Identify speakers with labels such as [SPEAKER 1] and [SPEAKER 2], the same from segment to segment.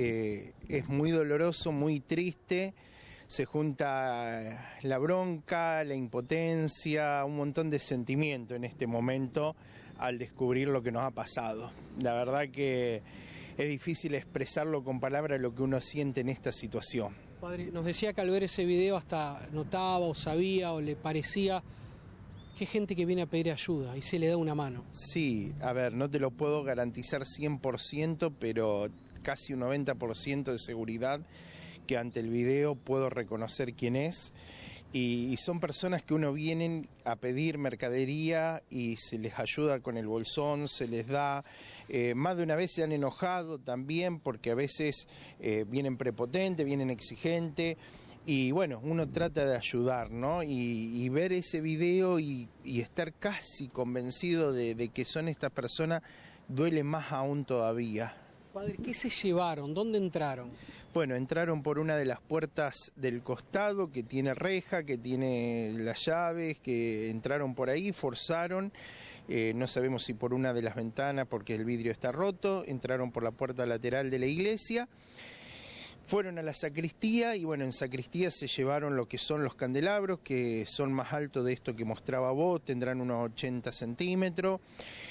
[SPEAKER 1] Eh, es muy doloroso, muy triste. Se junta la bronca, la impotencia, un montón de sentimiento en este momento al descubrir lo que nos ha pasado. La verdad que es difícil expresarlo con palabras lo que uno siente en esta situación.
[SPEAKER 2] Padre, nos decía que al ver ese video hasta notaba o sabía o le parecía que gente que viene a pedir ayuda y se le da una mano.
[SPEAKER 1] Sí, a ver, no te lo puedo garantizar 100%, pero casi un 90% de seguridad que ante el video puedo reconocer quién es. Y, son personas que uno vienen a pedir mercadería y se les ayuda con el bolsón, se les da. Eh, más de una vez se han enojado también porque a veces eh, vienen prepotentes, vienen exigentes. Y bueno, uno trata de ayudar, ¿no? Y, ver ese video y, estar casi convencido de que son estas personas duele más aún todavía. ¿qué se llevaron? ¿Dónde entraron? Bueno, entraron por una de las puertas del costado que tiene reja, que tiene las llaves, que entraron por ahí, forzaron, eh, no sabemos si por una de las ventanas porque el vidrio está roto, entraron por la puerta lateral de la iglesia. Fueron a la sacristía y bueno, en sacristía se llevaron lo que son los candelabros, que son más altos de esto que mostraba vos, tendrán unos 80 centímetros,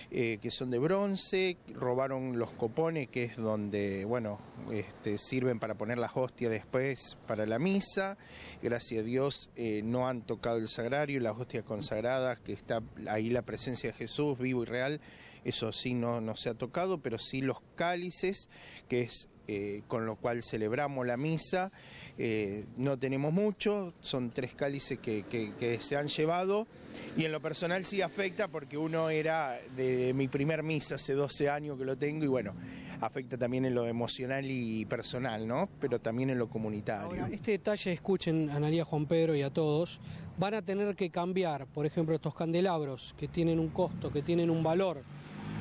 [SPEAKER 1] eh, que son de bronce, robaron los copones, que es donde, bueno, este, sirven para poner las hostias después para la misa. Gracias a Dios eh, no han tocado el sagrario, las hostias consagradas, que está ahí la presencia de Jesús vivo y real, eso sí no, no se ha tocado, pero sí los cálices, que es eh, con lo cual celebramos la misa. Eh, no tenemos mucho, son tres cálices que, se han llevado y en lo personal sí afecta porque uno era de, mi primer misa hace 12 años que lo tengo y bueno, afecta también en lo emocional y personal, ¿no? Pero también en lo comunitario.
[SPEAKER 2] este detalle, escuchen a María Juan Pedro y a todos, van a tener que cambiar, por ejemplo, estos candelabros que tienen un costo, que tienen un valor,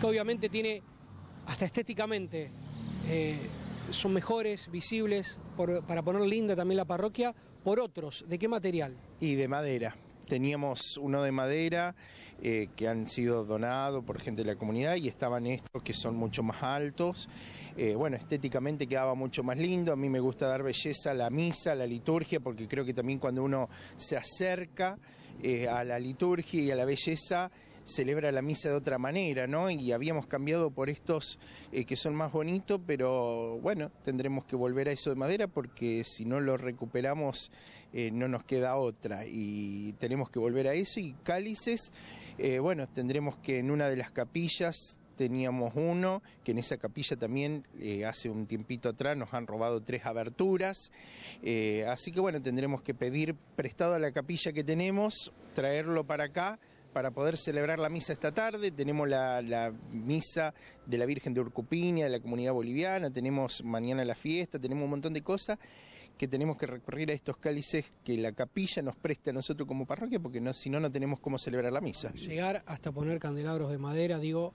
[SPEAKER 2] que obviamente tiene hasta estéticamente... Eh, son mejores, visibles, para poner linda también la parroquia, por otros. ¿De qué material?
[SPEAKER 1] Y de madera. Teníamos uno de madera eh, que han sido donados por gente de la comunidad y estaban estos que son mucho más altos. Eh, bueno, estéticamente quedaba mucho más lindo. A mí me gusta dar belleza a la misa, a la liturgia, porque creo que también cuando uno se acerca eh, a la liturgia y a la belleza, celebra la misa de otra manera, ¿no? Y habíamos cambiado por estos eh, que son más bonitos, pero bueno, tendremos que volver a eso de madera porque si no lo recuperamos eh, no nos queda otra y tenemos que volver a eso y cálices, eh, bueno, tendremos que en una de las capillas teníamos uno, que en esa capilla también hace un tiempito atrás nos han robado tres aberturas. así que bueno, tendremos que pedir prestado a la capilla que tenemos, traerlo para acá para poder celebrar la misa esta tarde. Tenemos la, misa de la Virgen de Urcupiña, de la comunidad boliviana, tenemos mañana la fiesta, tenemos un montón de cosas que tenemos que recurrir a estos cálices que la capilla nos presta a nosotros como parroquia, porque si no, no tenemos cómo celebrar la misa.
[SPEAKER 2] Llegar hasta poner candelabros de madera, digo,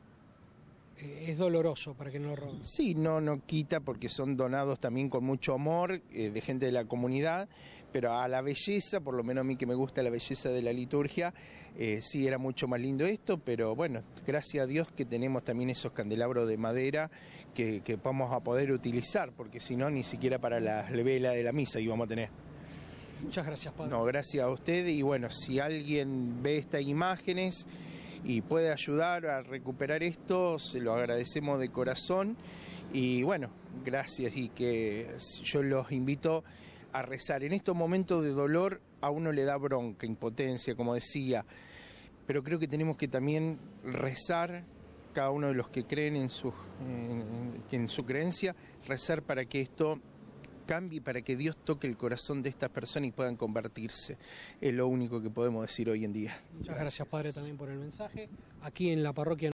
[SPEAKER 2] eh, es doloroso para que no lo roben.
[SPEAKER 1] Sí, no, no quita porque son donados también con mucho amor eh, de gente de la comunidad pero a la belleza, por lo menos a mí que me gusta la belleza de la liturgia, eh, sí era mucho más lindo esto, pero bueno, gracias a Dios que tenemos también esos candelabros de madera que, vamos a poder utilizar, porque si no, ni siquiera para la vela de la misa íbamos a tener. Muchas gracias, padre. No, gracias a usted y bueno, si alguien ve estas imágenes y puede ayudar a recuperar esto, se lo agradecemos de corazón y bueno, gracias y que yo los invito rezar. En estos momentos de dolor a uno le da bronca, impotencia, como decía, pero creo que tenemos que también rezar, cada uno de los que creen en su, en, su creencia, rezar para que esto cambie, para que Dios toque el corazón de estas personas y puedan convertirse. Es lo único que podemos decir hoy en día.
[SPEAKER 2] Muchas gracias Padre, también por el mensaje. Aquí en la parroquia...